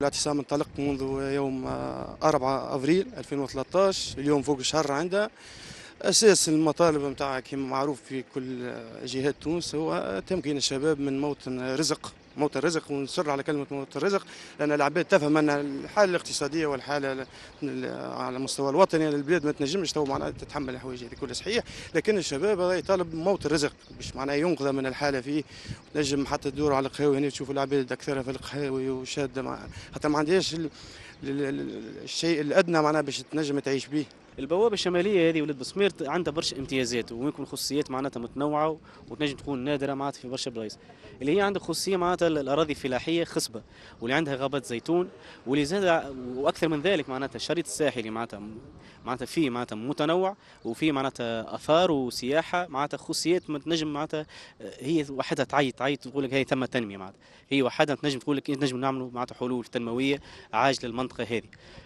الاعتصام انطلق منذ يوم 4 ابريل 2013 اليوم فوق الشهر عندها اساس المطالب نتاعها كما معروف في كل جهات تونس هو تمكين الشباب من موطن رزق موت الرزق ونصر على كلمه موت الرزق لان العباد تفهم ان الحاله الاقتصاديه والحاله على المستوى الوطني البلاد ما تنجمش تو معناها تتحمل الحوايج هذه كلها صحيح لكن الشباب هذا يطالب موت الرزق باش معناها ينقذ من الحاله فيه نجم حتى تدور على القهاوي هنا تشوف العباد اكثرها في القهاوي وشاده حتى ما عندهاش الشيء الادنى معناها باش تنجم تعيش به البوابه الشماليه هذه ولد بسمير عندها برشا امتيازات ويكون خصوصيات معناتها متنوعه وتنجم تكون نادره معناتها في برشا بلايص اللي هي عندها خصوصيه معناتها الاراضي الفلاحيه خصبه واللي عندها غابات زيتون واللي زاد واكثر من ذلك معناتها الشريط الساحلي معناتها معناتها فيه معناتها متنوع وفيه معناتها اثار وسياحه معناتها خصوصيات ما تنجم معناتها آه، هي وحدها تعيط تعيط تقول لك هي ثم تنميه معناتها هي وحدها تنجم تقول لك إيه، نجم نعملوا معناتها حلول تنمويه عاجله للمنطقه هذه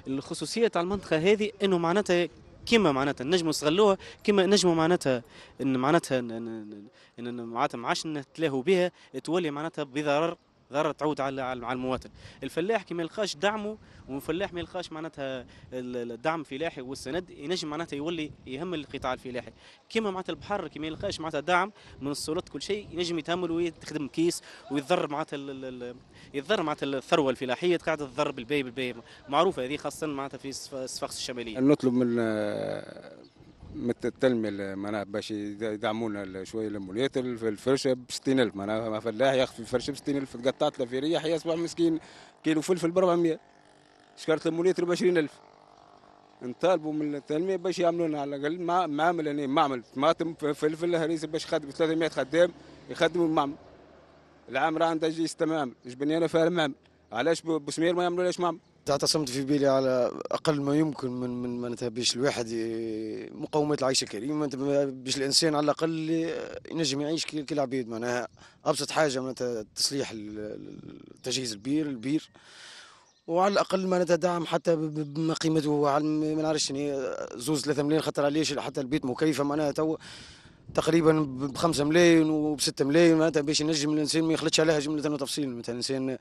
الخصوصيه تاع المنطقه هذه انه معناتها كيما معناتها نجموا نستغلوها كيما نجموا معناتها ان معناتها ان معناتها معاش عادش نتلاهوا بها تولي معناتها بضرر غير تعود على على المواطن الفلاح كي ما يلقاش دعمه والفلاح ما يلقاش معناتها الدعم الفلاحي والسند ينجم معناتها يولي يهم القطاع الفلاحي كما معناتها البحر كي ما يلقاش معناتها دعم من السلطات كل شيء ينجم يتهمل ويخدم كيس ويتضر معناتها يتضر معناتها الثروه الفلاحيه قاعده تضر الباي بالباي معروفه هذه خاصه معناتها في صفاقس الشماليه نطلب من متتلمي معناها باش يدعمونا شويه الموليات في الفرشه ب 60000 معناها فلاح ياخذ في الفرشه ب 60000 تقطعت له في ريح يصبح مسكين كيلو فلفل ب 400 شكرت الموليات ب 20000 نطالبوا من التنميه باش يعملوا لنا على الاقل مع معمل يعني معمل طماطم فلفل هريسه باش يخدموا 300 خدام يخدموا المعمل العام راه عندها جيس تمام جبنيانه فيها المعمل علاش بسمير ما يعملوا ليش معمل اعتصمت في بالي على اقل ما يمكن من من معناتها باش الواحد مقومات العيش الكريم باش الانسان على الاقل ينجم يعيش كي العبيد معناها ابسط حاجه معناتها تصليح تجهيز البير البير وعلى الاقل معناتها دعم حتى بما قيمته ما نعرفش يعني زوز 3 ملايين خاطر عليه حتى البيت مكيفه معناها تو تقريبا ب 5 ملايين وب 6 ملايين معناتها باش ينجم الانسان ما يخلطش عليها جمله وتفصيل مثلا الانسان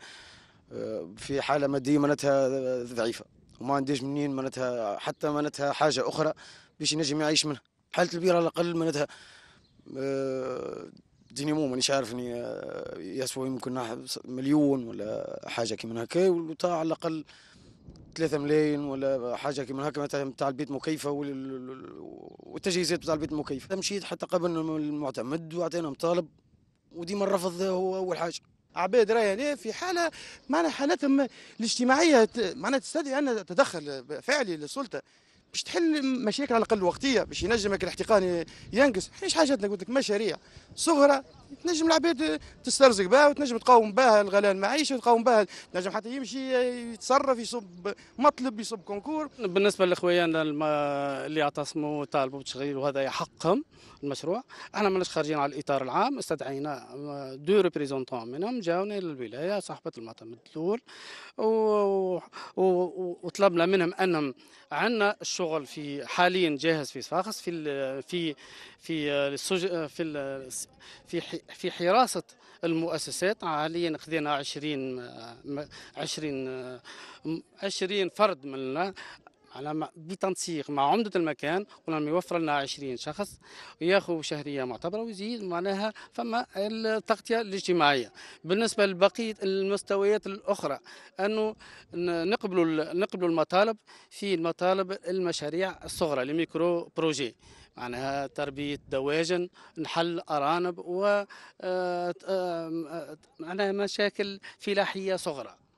في حاله ماديه معناتها ضعيفه وما عنديش منين معناتها حتى معناتها حاجه اخرى باش نجم يعيش منها حاله البير على الاقل معناتها آه، مو مانيش عارف اني آه، يسوى يمكن مليون ولا حاجه كيما هكا وتاع على الاقل ثلاثة ملايين ولا حاجة كيما هكا تاع البيت مكيفة والتجهيزات تاع البيت مكيفة مشيت حتى قبل المعتمد وعطيناهم طالب وديما الرفض هو أول حاجة عباد راهي في حاله معناها حالتهم الاجتماعيه معناها تستدعي ان تدخل فعلي للسلطه باش تحل مشاكل على الاقل وقتيه باش ينجمك الاحتقان ينقص احنا حاجتنا قلت لك مشاريع صغرى تنجم العباد تسترزق بها وتنجم تقاوم بها الغلاء المعيشي وتقاوم بها تنجم حتى يمشي يتصرف يصب مطلب يصب كونكور بالنسبه لاخويانا اللي اعتصموا وطالبوا بتشغيل وهذا حقهم المشروع احنا ماناش خارجين على الاطار العام استدعينا دو ريبريزونتون منهم جاوني للولايه صاحبه المعتمد و... وطلبنا منهم انهم عندنا الشغل في حاليا جاهز في صفاقس في في في في في, في في, في في حراسه المؤسسات حاليا خذينا 20 20 20 فرد مننا على بتنسيق مع عمده المكان ولما يوفر لنا 20 شخص وياخذوا شهريه معتبره ويزيد معناها فما التغطيه الاجتماعيه بالنسبه لبقيه المستويات الاخرى انه نقبلوا نقبلوا المطالب في المطالب المشاريع الصغرى الميكرو بروجي معناها تربيه دواجن نحل ارانب و آه، آه، آه، معناها مشاكل فلاحيه صغرى